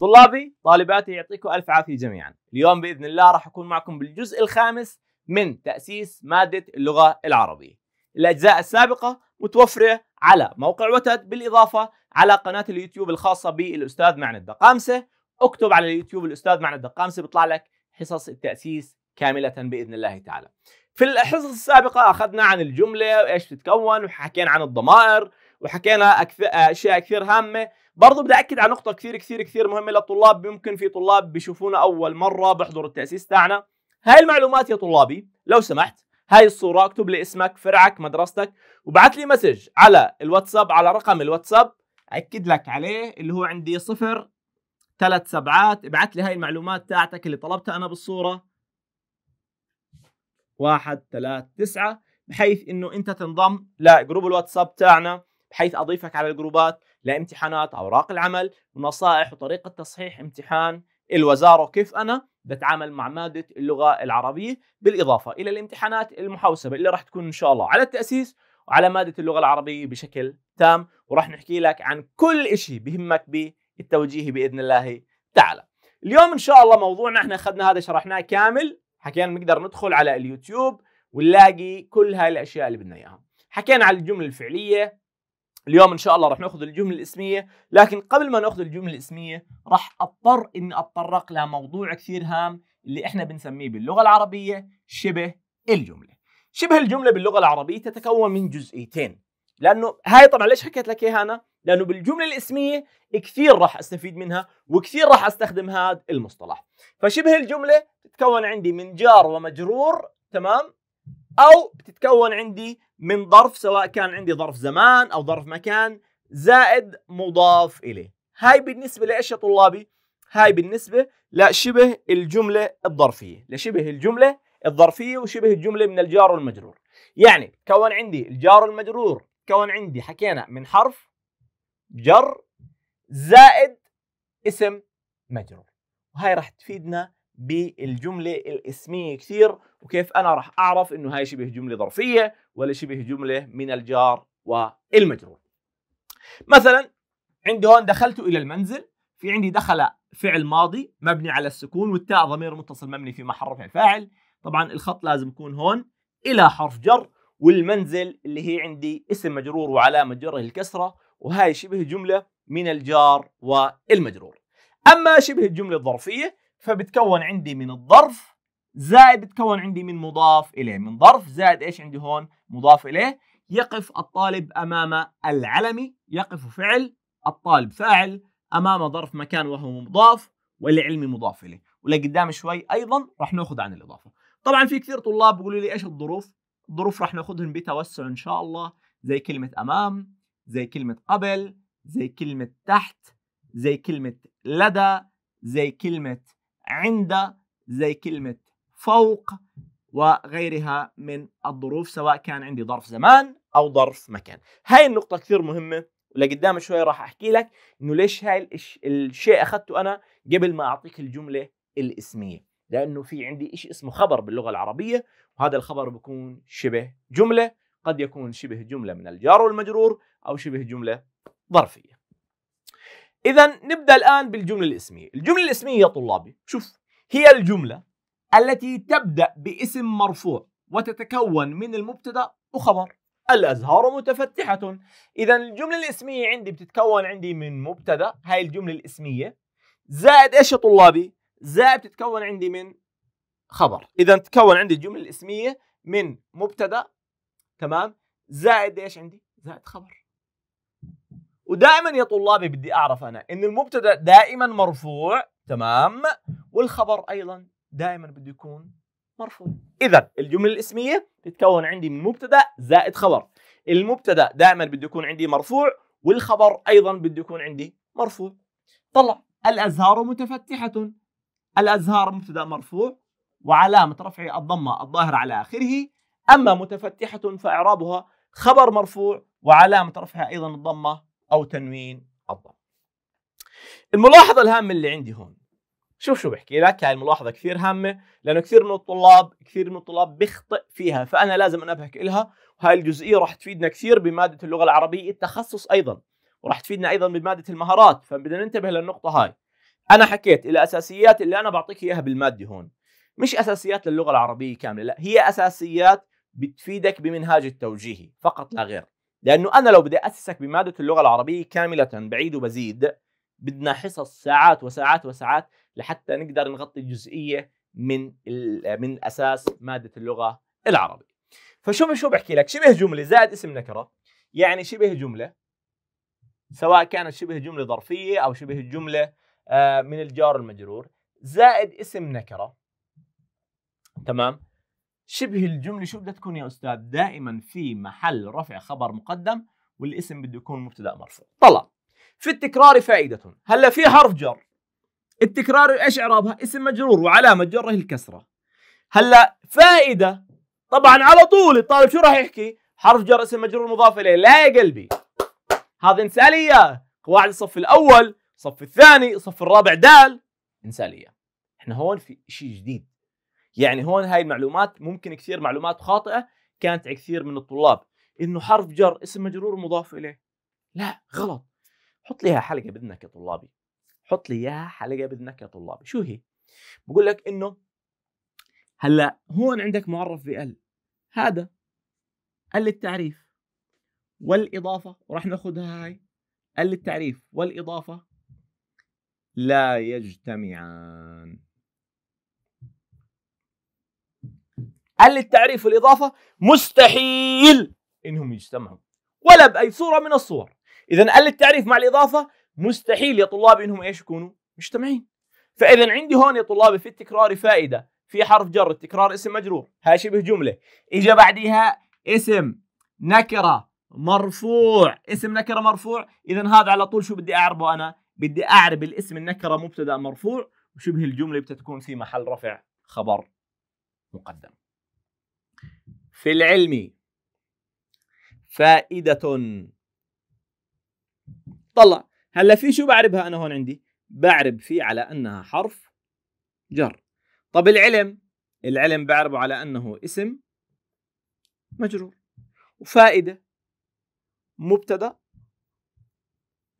طلابي طالباتي يعطيكم ألف عافية جميعا اليوم بإذن الله راح أكون معكم بالجزء الخامس من تأسيس مادة اللغة العربية الأجزاء السابقة متوفرة على موقع وتد بالإضافة على قناة اليوتيوب الخاصة بالأستاذ معنى الدقامسة اكتب على اليوتيوب الأستاذ معنى الدقامسة بيطلع لك حصص التأسيس كاملة بإذن الله تعالى في الحصص السابقة أخذنا عن الجملة وإيش تتكون وحكينا عن الضمائر وحكينا أكثر أشياء كثير هامة برضو بدي اكد على نقطه كثير كثير كثير مهمه للطلاب ممكن في طلاب بيشوفونا اول مره بحضروا التاسيس تاعنا هاي المعلومات يا طلابي لو سمحت هاي الصوره اكتب لي اسمك فرعك مدرستك وبعث لي مسج على الواتساب على رقم الواتساب اكد لك عليه اللي هو عندي صفر ثلاث سبعات ابعث لي هاي المعلومات تاعتك اللي طلبتها انا بالصوره واحد ثلاث تسعة بحيث انه انت تنضم لجروب الواتساب تاعنا بحيث اضيفك على الجروبات لامتحانات اوراق العمل ونصائح وطريقه تصحيح امتحان الوزاره وكيف انا بتعامل مع ماده اللغه العربيه بالاضافه الى الامتحانات المحوسبه اللي راح تكون ان شاء الله على التاسيس وعلى ماده اللغه العربيه بشكل تام وراح نحكي لك عن كل شيء بهمك بالتوجيه باذن الله تعالى. اليوم ان شاء الله موضوعنا احنا اخذنا هذا شرحناه كامل حكينا بنقدر ندخل على اليوتيوب ونلاقي كل هاي الاشياء اللي بدنا اياها. حكينا على الجمله الفعليه اليوم ان شاء الله راح ناخذ الجمل الاسميه لكن قبل ما ناخذ الجمل الاسميه راح اضطر اني اتطرق لموضوع كثير هام اللي احنا بنسميه باللغه العربيه شبه الجمله شبه الجمله باللغه العربيه تتكون من جزئيتين لانه هاي طبعا ليش حكيت لك اياها انا لانه بالجمله الاسميه كثير راح استفيد منها وكثير راح استخدم هذا المصطلح فشبه الجمله تتكون عندي من جار ومجرور تمام او بتتكون عندي من ظرف سواء كان عندي ظرف زمان او ظرف مكان زائد مضاف اليه هاي بالنسبه لايش يا طلابي هاي بالنسبه لشبه الجمله الظرفيه لشبه الجمله الظرفيه وشبه الجمله من الجار والمجرور يعني كون عندي الجار والمجرور كون عندي حكينا من حرف جر زائد اسم مجرور وهي راح تفيدنا بالجملة الاسمية كثير وكيف أنا راح أعرف إنه هاي شبه جملة ظرفية ولا شبه جملة من الجار والمجرور مثلا عندي هون دخلت إلى المنزل في عندي دخل فعل ماضي مبني على السكون والتاء ضمير متصل مبني في محل رفع فاعل طبعا الخط لازم يكون هون إلى حرف جر والمنزل اللي هي عندي اسم مجرور وعلامة جره الكسرة وهاي شبه جملة من الجار والمجرور أما شبه الجملة الظرفية فبتكون عندي من الظرف زائد بتكون عندي من مضاف إليه من ظرف زائد إيش عندي هون مضاف إليه يقف الطالب أمام العلم يقف فعل الطالب فاعل أمام ظرف مكان وهو مضاف والعلم مضاف إليه ولقدام شوي أيضا رح ناخذ عن الإضافة طبعا في كثير طلاب بيقولوا لي إيش الظروف الظروف رح ناخذهم بتوسع إن شاء الله زي كلمة أمام زي كلمة قبل زي كلمة تحت زي كلمة لدى زي كلمة عند زي كلمة فوق وغيرها من الظروف سواء كان عندي ظرف زمان أو ظرف مكان هاي النقطة كثير مهمة ولقدام شوي راح أحكي لك إنه ليش هاي الشيء أخذته أنا قبل ما أعطيك الجملة الاسمية لأنه في عندي شيء اسمه خبر باللغة العربية وهذا الخبر بيكون شبه جملة قد يكون شبه جملة من الجار والمجرور أو شبه جملة ظرفية إذا نبدأ الآن بالجملة الاسمية الجملة الاسمية يا طلابي شوف هي الجملة التي تبدأ باسم مرفوع وتتكون من المبتدأ وخبر الأزهار متفتحة إذا الجملة الاسمية عندي بتتكون عندي من مبتدأ هاي الجملة الاسمية زائد إيش يا طلابي زائد بتتكون عندي من خبر إذا تتكون عندي الجملة الاسمية من مبتدأ تمام زائد إيش عندي زائد خبر ودائما يا طلابي بدي اعرف انا ان المبتدا دائما مرفوع تمام والخبر ايضا دائما بده يكون مرفوع اذا الجمله الاسميه تتكون عندي من مبتدا زائد خبر المبتدا دائما بده يكون عندي مرفوع والخبر ايضا بده يكون عندي مرفوع طلع الازهار متفتحه الازهار مبتدا مرفوع وعلامه رفعه الضمه الظاهره على اخره اما متفتحه فاعرابها خبر مرفوع وعلامه رفعها ايضا الضمه أو تنوين الضم الملاحظة الهامة اللي عندي هون شوف شو بحكي لك هاي الملاحظة كثير هامة لأنه كثير من الطلاب كثير من الطلاب بيخطئ فيها فأنا لازم أنبهك إلها وهاي الجزئية راح تفيدنا كثير بمادة اللغة العربية التخصص أيضا وراح تفيدنا أيضا بمادة المهارات فبدنا ننتبه للنقطة هاي أنا حكيت الأساسيات اللي أنا بعطيك إياها بالمادة هون مش أساسيات للغة العربية كاملة لا هي أساسيات بتفيدك بمنهاج التوجيهي فقط لا غير لانه انا لو بدي اسسك بماده اللغه العربيه كامله بعيد وبزيد بدنا حصص ساعات وساعات وساعات لحتى نقدر نغطي جزئيه من من اساس ماده اللغه العربيه فشوف شو بحكي لك شبه جمله زائد اسم نكره يعني شبه جمله سواء كانت شبه جمله ظرفيه او شبه الجمله آه، من الجار المجرور زائد اسم نكره تمام شبه الجملة شو بدها تكون يا أستاذ؟ دائما في محل رفع خبر مقدم والاسم بده يكون مبتدأ مرفوع. طلع في التكرار فائدة، هلا في حرف جر. التكرار ايش إعرابها؟ اسم مجرور وعلامة جره الكسرة. هلا فائدة طبعا على طول الطالب شو راح يحكي؟ حرف جر اسم مجرور مضاف إليه، لا يا قلبي. هذا انسى لي إياه، قواعد الصف الأول، الصف الثاني، الصف الرابع دال، انسى لي إياه. احنا هون في شيء جديد يعني هون هاي المعلومات ممكن كثير معلومات خاطئه كانت على كثير من الطلاب انه حرف جر اسم مجرور مضاف اليه لا غلط حط لي حلقه بدنك يا طلابي حط لي اياها حلقه بدنك يا طلابي شو هي بقول لك انه هلا هون عندك معرف بال هذا ال للتعريف والاضافه وراح ناخذها هاي ال للتعريف والاضافه لا يجتمعان هل التعريف والإضافة مستحيل إنهم يجتمعوا ولا بأي صورة من الصور إذا هل التعريف مع الإضافة مستحيل يا طلاب إنهم إيش يكونوا مجتمعين فإذا عندي هون يا طلابي في التكرار فائدة في حرف جر التكرار اسم مجرور هاي شبه جملة إجا بعديها اسم نكرة مرفوع اسم نكرة مرفوع إذا هذا على طول شو بدي أعربه أنا بدي أعرب الاسم النكرة مبتدأ مرفوع وشبه الجملة بتتكون في محل رفع خبر مقدم في العلم فائدة طلع هلا في شو بعربها أنا هون عندي بعرب فيه على أنها حرف جر طب العلم العلم بعربه على أنه اسم مجرور وفائدة مبتدأ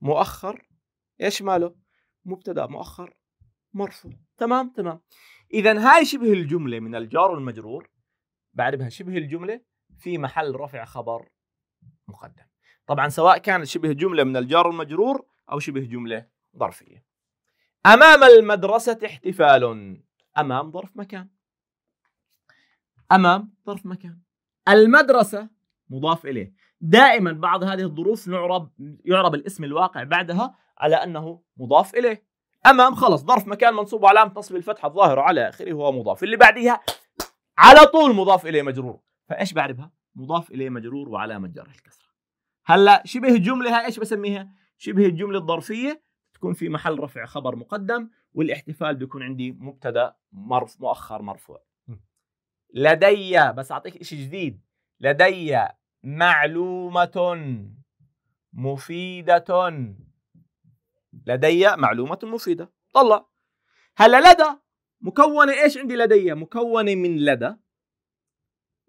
مؤخر ايش ماله؟ مبتدأ مؤخر مرفوع تمام تمام إذا هاي شبه الجملة من الجار والمجرور بعربها شبه الجمله في محل رفع خبر مقدم طبعا سواء كانت شبه جمله من الجار المجرور او شبه جمله ظرفيه امام المدرسه احتفال امام ظرف مكان امام ظرف مكان المدرسه مضاف اليه دائما بعض هذه الظروف نعرب يعرب الاسم الواقع بعدها على انه مضاف اليه امام خلص ظرف مكان منصوب علامه نصب الفتحه الظاهره على اخره هو مضاف اللي بعديها على طول مضاف اليه مجرور فايش بعربها مضاف اليه مجرور وعلامه جره الكسره هلا شبه الجمله هاي ايش بسميها شبه الجمله الظرفيه تكون في محل رفع خبر مقدم والاحتفال بيكون عندي مبتدا مرف مؤخر مرفوع لدي بس اعطيك شيء جديد لدي معلومه مفيده لدي معلومه مفيده طلع هلا لدى مكونة ايش عندي لدي؟ مكونة من لدى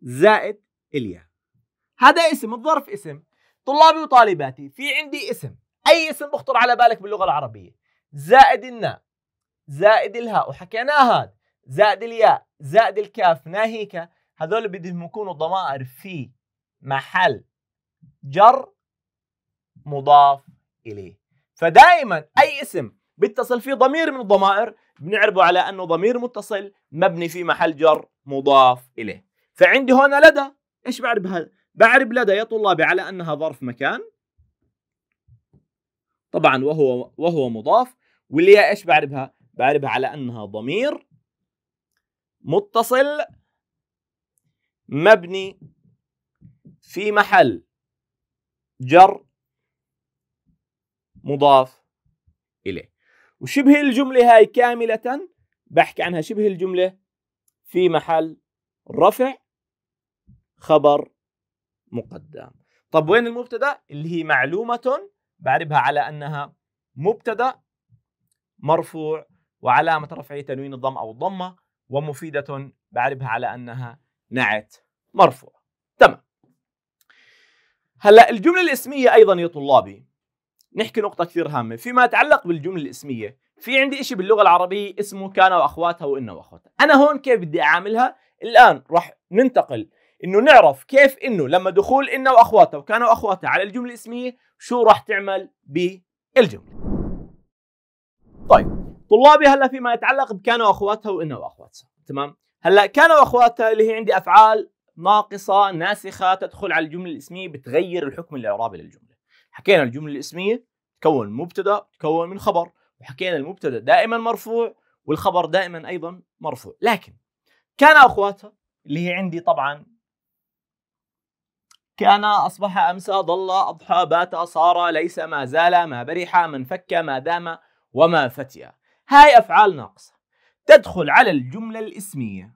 زائد اليا هذا اسم الظرف اسم طلابي وطالباتي في عندي اسم اي اسم بخطر على بالك باللغة العربية زائد النا زائد الهاء وحكيناها هذا زائد الياء زائد الكاف ناهيك هذول بدهم يكونوا ضمائر في محل جر مضاف اليه فدائما اي اسم بيتصل فيه ضمير من الضمائر بنعربه على أنه ضمير متصل مبني في محل جر مضاف إليه فعندي هنا لدى إيش بعرب هذا؟ بعرب لدى يا طلابي على أنها ظرف مكان طبعا وهو وهو مضاف هي إيش بعربها؟ بعربها على أنها ضمير متصل مبني في محل جر مضاف إليه وشبه الجملة هاي كاملة بحكي عنها شبه الجملة في محل رفع خبر مقدم طب وين المبتدا اللي هي معلومة بعربها على أنها مبتدا مرفوع وعلامة رفعه تنوين الضم أو الضمة ومفيدة بعربها على أنها نعت مرفوع تمام هلا الجملة الاسمية أيضا يا طلابي نحكي نقطة كثير هامة فيما يتعلق بالجملة الاسمية في عندي إشي باللغة العربية اسمه كان وأخواتها وإن واخواتها، أنا هون كيف بدي أعاملها الآن راح ننتقل إنه نعرف كيف إنه لما دخول إن وأخواتها وكان وأخواتها على الجملة الاسمية شو راح تعمل بالجملة طيب طلابي هلا فيما يتعلق بكان وأخواتها وإن وأخواتها تمام هلا كان وأخواتها اللي هي عندي أفعال ناقصة ناسخة تدخل على الجملة الاسمية بتغير الحكم الإعرابي للجملة حكينا الجملة الاسمية تكون مبتدا تكون من خبر وحكينا المبتدا دائما مرفوع والخبر دائما ايضا مرفوع لكن كان اخواتها اللي هي عندي طبعا كان اصبح امسى ضل اضحى بات صار ليس ما زال ما برح من فك ما دام وما فتيا هاي افعال ناقصه تدخل على الجمله الاسميه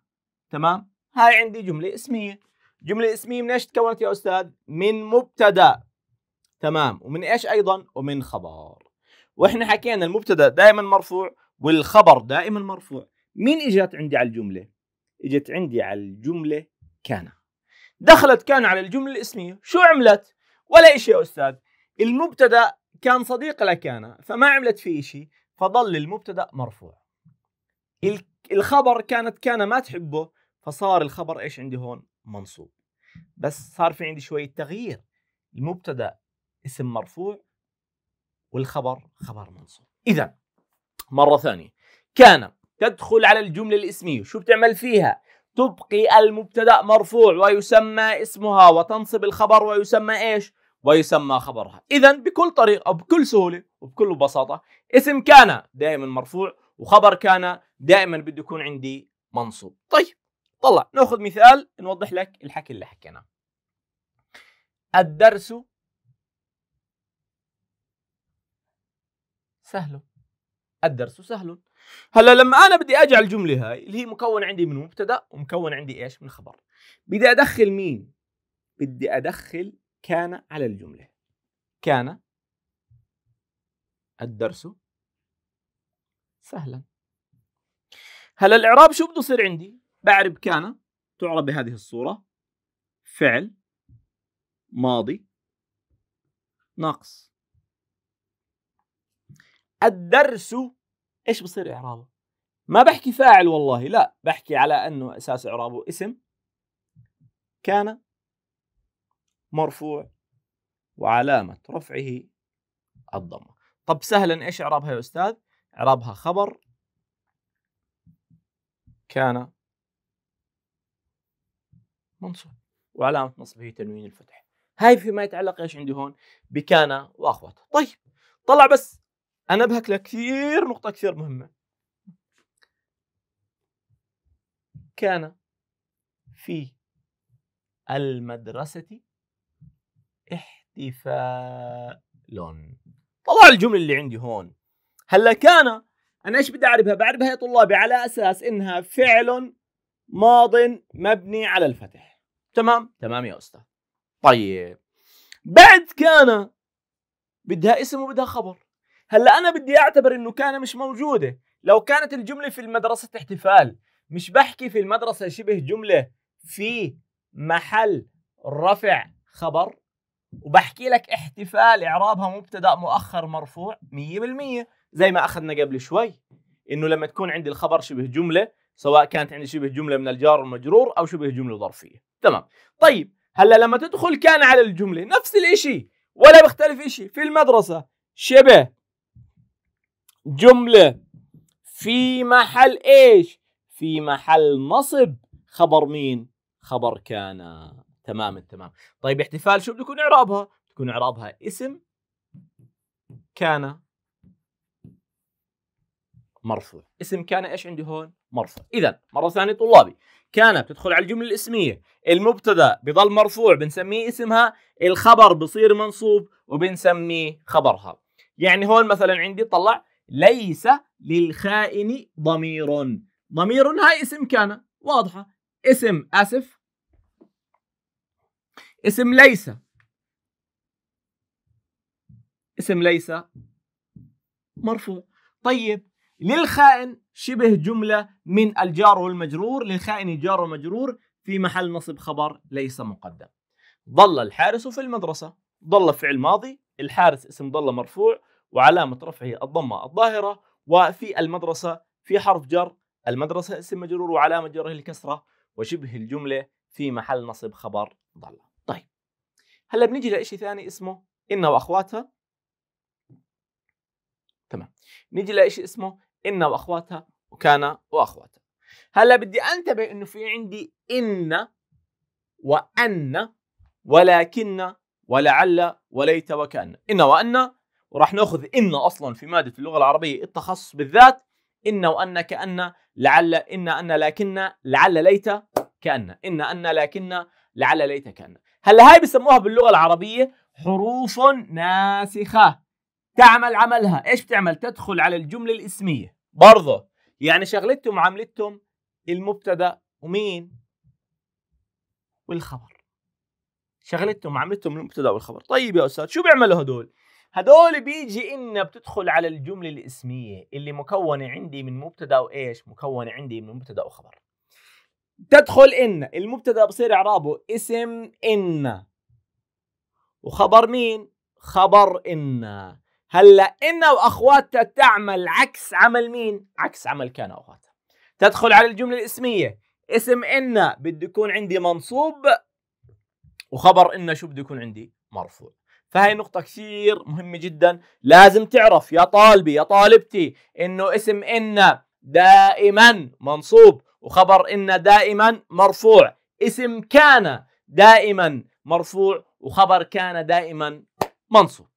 تمام هاي عندي جمله اسميه جمله اسميه من ايش تكونت يا استاذ من مبتدا تمام ومن ايش ايضا ومن خبر واحنا حكينا المبتدا دائما مرفوع والخبر دائما مرفوع مين اجت عندي على الجمله اجت عندي على الجمله كان دخلت كان على الجمله الاسميه شو عملت ولا شيء يا استاذ المبتدا كان صديق لكان فما عملت فيه شيء فضل المبتدا مرفوع الخبر كانت كان ما تحبه فصار الخبر ايش عندي هون منصوب بس صار في عندي شويه تغيير المبتدا اسم مرفوع والخبر خبر منصوب اذا مره ثانيه كان تدخل على الجمله الاسميه شو بتعمل فيها تبقي المبتدا مرفوع ويسمى اسمها وتنصب الخبر ويسمى ايش ويسمى خبرها اذا بكل طريقه بكل سهوله وبكل بساطه اسم كان دائما مرفوع وخبر كان دائما بده يكون عندي منصوب طيب طلع ناخذ مثال نوضح لك الحكي اللي حكيناه الدرس سهل الدرس سهل هلا لما انا بدي اجعل الجمله هاي اللي هي مكون عندي من مبتدا ومكون عندي ايش من خبر بدي ادخل مين بدي ادخل كان على الجمله كان الدرس سهلا هلا الاعراب شو بده يصير عندي بعرب كان تعرب بهذه الصوره فعل ماضي ناقص الدرس ايش بصير اعرابه؟ ما بحكي فاعل والله لا بحكي على انه اساس اعرابه اسم كان مرفوع وعلامة رفعه الضمة طب سهلا ايش اعرابها يا استاذ؟ اعرابها خبر كان منصوب وعلامة نصبه تنوين الفتح هاي فيما يتعلق ايش عندي هون؟ بكان واخوته طيب طلع بس انا بهك لك كثير نقطه كثير مهمه كان في المدرسه احتفال طلع الجمله اللي عندي هون هلا كان انا ايش بدي اعربها بعربها يا طلابي على اساس انها فعل ماض مبني على الفتح تمام تمام يا استاذ طيب بعد كان بدها اسم وبدها خبر هلا انا بدي اعتبر انه كان مش موجوده لو كانت الجمله في المدرسه احتفال مش بحكي في المدرسه شبه جمله في محل رفع خبر وبحكي لك احتفال اعرابها مبتدا مؤخر مرفوع 100% زي ما اخذنا قبل شوي انه لما تكون عندي الخبر شبه جمله سواء كانت عندي شبه جمله من الجار والمجرور او شبه جمله ظرفيه تمام طيب هلا لما تدخل كان على الجمله نفس الشيء ولا بختلف شيء في المدرسه شبه جملة في محل ايش؟ في محل نصب خبر مين؟ خبر كان تمام التمام طيب احتفال شو بتكون اعرابها؟ تكون اعرابها اسم كان مرفوع اسم كان ايش عندي هون مرفوع اذا مره ثانيه طلابي كان بتدخل على الجمله الاسميه المبتدا بضل مرفوع بنسميه اسمها الخبر بصير منصوب وبنسميه خبرها يعني هون مثلا عندي طلع ليس للخائن ضمير ضمير هاي اسم كان واضحة اسم أسف اسم ليس اسم ليس مرفوع طيب للخائن شبه جملة من الجار والمجرور للخائن جار ومجرور في محل نصب خبر ليس مقدم ظل الحارس في المدرسة ظل فعل ماضي الحارس اسم ظل مرفوع وعلامة رفعه الضمة الظاهرة وفي المدرسة في حرف جر المدرسة اسم مجرور وعلامة جره الكسرة وشبه الجملة في محل نصب خبر ضل طيب هلا بنيجي لشيء ثاني اسمه إن وأخواتها تمام نيجي لشيء اسمه إن وأخواتها وكان وأخواتها هلا بدي أنتبه إنه في عندي إن وأن ولكن ولعل وليت وكأن إن وأن وراح ناخذ ان اصلا في ماده اللغه العربيه التخصص بالذات ان وان كان لعل ان ان لكن لعل ليت كان ان ان لكن لعل ليت كان هلا هاي بسموها باللغه العربيه حروف ناسخه تعمل عملها ايش بتعمل تدخل على الجمله الاسميه برضه يعني شغلتهم عملتهم المبتدا ومين والخبر شغلتهم عملتهم المبتدا والخبر طيب يا استاذ شو بيعملوا هدول هذول بيجي ان بتدخل على الجمله الاسميه اللي مكونه عندي من مبتدا وايش مكونه عندي من مبتدا وخبر تدخل ان المبتدا بصير اعرابه اسم ان وخبر مين خبر ان هلا ان واخواتها تعمل عكس عمل مين عكس عمل كان واخواتها تدخل على الجمله الاسميه اسم ان بده يكون عندي منصوب وخبر ان شو بده يكون عندي مرفوع فهي نقطة كثير مهمة جدا لازم تعرف يا طالبي يا طالبتي انه اسم ان دائما منصوب وخبر ان دائما مرفوع اسم كان دائما مرفوع وخبر كان دائما منصوب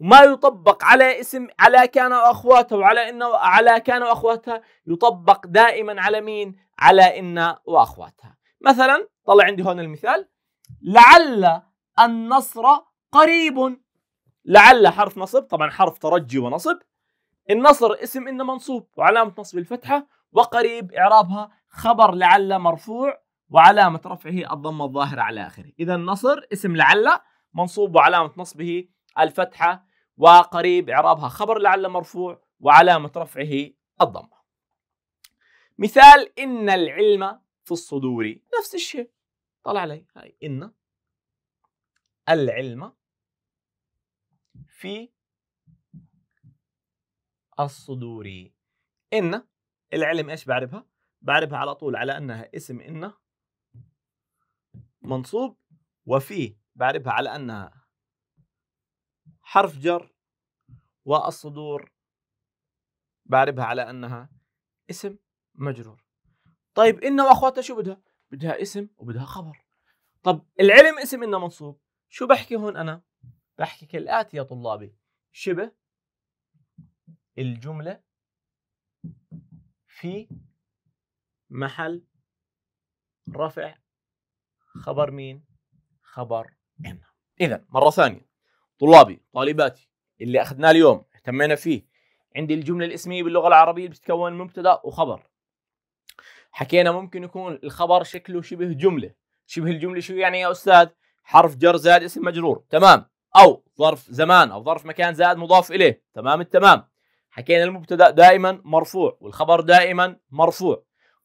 وما يطبق على اسم على كان واخواتها وعلى ان على كان واخواتها يطبق دائما على مين؟ على ان واخواتها. مثلا طلع عندي هون المثال لعل النصر قريب لعل حرف نصب طبعا حرف ترجي ونصب النصر اسم إن منصوب وعلامة نصب الفتحة وقريب إعرابها خبر لعل مرفوع وعلامة رفعه الضمة الظاهرة على آخره إذا النصر اسم لعل منصوب وعلامة نصبه الفتحة وقريب إعرابها خبر لعل مرفوع وعلامة رفعه الضمة مثال إن العلم في الصدور نفس الشيء طلع علي هاي إن العلم في الصدور إن العلم إيش بعربها؟ بعرفها بعرفها علي طول على أنها اسم إن منصوب وفي بعرفها على أنها حرف جر والصدور بعرفها على أنها اسم مجرور طيب إن وأخواتها شو بدها؟ بدها اسم وبدها خبر طب العلم اسم إن منصوب شو بحكي هون أنا؟ بحكي كالآتي يا طلابي شبه الجملة في محل رفع خبر مين؟ خبر إن إذا مرة ثانية طلابي طالباتي اللي أخذناه اليوم اهتمينا فيه عندي الجملة الاسمية باللغة العربية بتتكون من مبتدأ وخبر حكينا ممكن يكون الخبر شكله شبه جملة شبه الجملة شو يعني يا أستاذ؟ حرف جر زائد اسم مجرور تمام او ظرف زمان او ظرف مكان زائد مضاف اليه تمام التمام حكينا المبتدا دائما مرفوع والخبر دائما مرفوع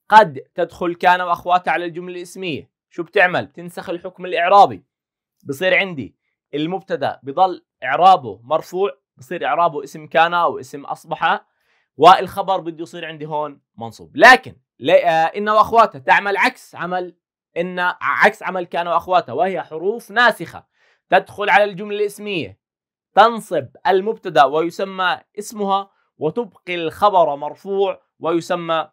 قد تدخل كان واخواتها على الجمله الاسميه شو بتعمل بتنسخ الحكم الاعرابي بصير عندي المبتدا بضل اعرابه مرفوع بصير اعرابه اسم كان او اسم اصبح والخبر بده يصير عندي هون منصوب لكن ان واخواتها تعمل عكس عمل إن عكس عمل كان وأخواتها وهي حروف ناسخة تدخل على الجملة الاسمية تنصب المبتدا ويسمى اسمها وتبقي الخبر مرفوع ويسمى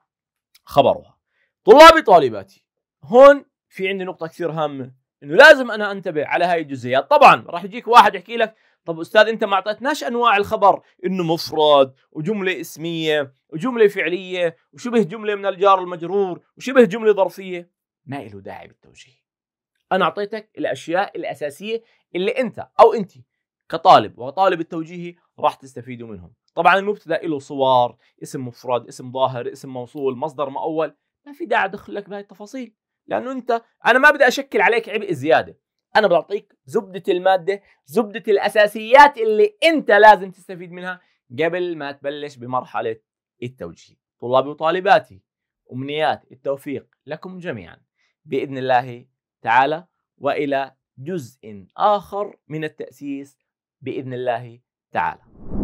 خبرها طلابي طالباتي هون في عندي نقطة كثير هامة انه لازم انا انتبه على هاي الجزئيات طبعا راح يجيك واحد يحكي لك طب استاذ انت ما اعطيتناش انواع الخبر انه مفرد وجمله اسميه وجمله فعليه وشبه جمله من الجار المجرور وشبه جمله ظرفيه ما له داعي بالتوجيه انا اعطيتك الاشياء الاساسيه اللي انت او انت كطالب وطالب التوجيهي راح تستفيدوا منهم طبعا المبتدا له صور اسم مفرد اسم ظاهر اسم موصول مصدر مؤول ما في داعي ادخل لك بهاي التفاصيل لانه انت انا ما بدي اشكل عليك عبء زياده انا بعطيك زبده الماده زبده الاساسيات اللي انت لازم تستفيد منها قبل ما تبلش بمرحله التوجيه طلابي وطالباتي امنيات التوفيق لكم جميعا باذن الله تعالى والى جزء اخر من التاسيس باذن الله تعالى